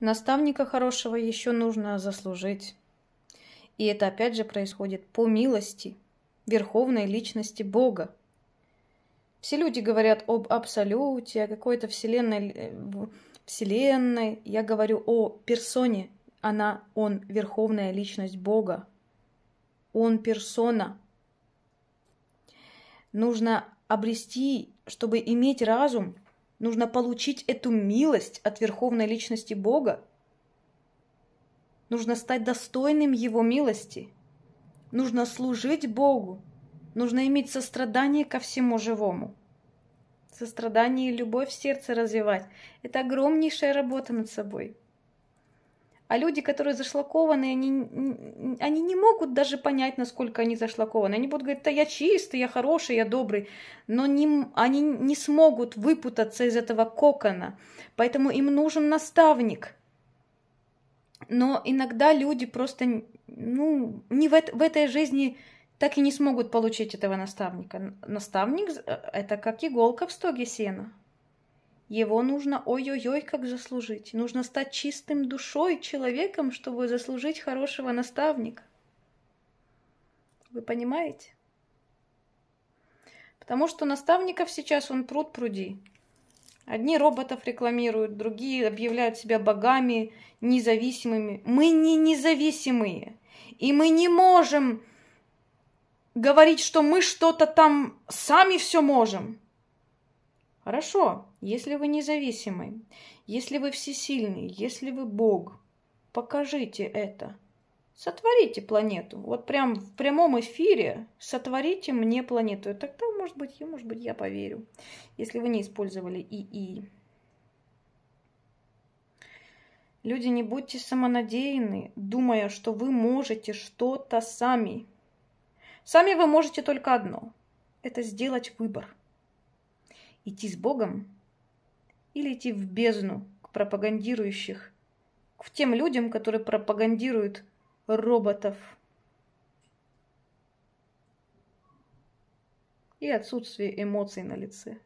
Наставника хорошего еще нужно заслужить. И это опять же происходит по милости верховной личности Бога. Все люди говорят об абсолюте, о какой-то вселенной, э, вселенной. Я говорю о персоне. Она, он верховная личность Бога. Он персона. Нужно обрести, чтобы иметь разум – Нужно получить эту милость от Верховной Личности Бога. Нужно стать достойным Его милости. Нужно служить Богу. Нужно иметь сострадание ко всему живому. Сострадание и любовь в сердце развивать. Это огромнейшая работа над собой. А люди, которые зашлакованы, они, они не могут даже понять, насколько они зашлакованы. Они будут говорить, да я чистый, я хороший, я добрый. Но не, они не смогут выпутаться из этого кокона. Поэтому им нужен наставник. Но иногда люди просто ну, не в, в этой жизни так и не смогут получить этого наставника. Наставник – э, это как иголка в стоге сена. Его нужно ой-ой-ой как заслужить. Нужно стать чистым душой, человеком, чтобы заслужить хорошего наставника. Вы понимаете? Потому что наставников сейчас он пруд пруди. Одни роботов рекламируют, другие объявляют себя богами, независимыми. Мы не независимые. И мы не можем говорить, что мы что-то там сами все можем. Хорошо, если вы независимый, если вы всесильный, если вы Бог, покажите это. Сотворите планету. Вот прям в прямом эфире сотворите мне планету. И тогда, может быть, я, может быть, я поверю, если вы не использовали ИИ. Люди, не будьте самонадеянны, думая, что вы можете что-то сами. Сами вы можете только одно. Это сделать выбор. Идти с Богом или идти в бездну к пропагандирующих, к тем людям, которые пропагандируют роботов и отсутствие эмоций на лице.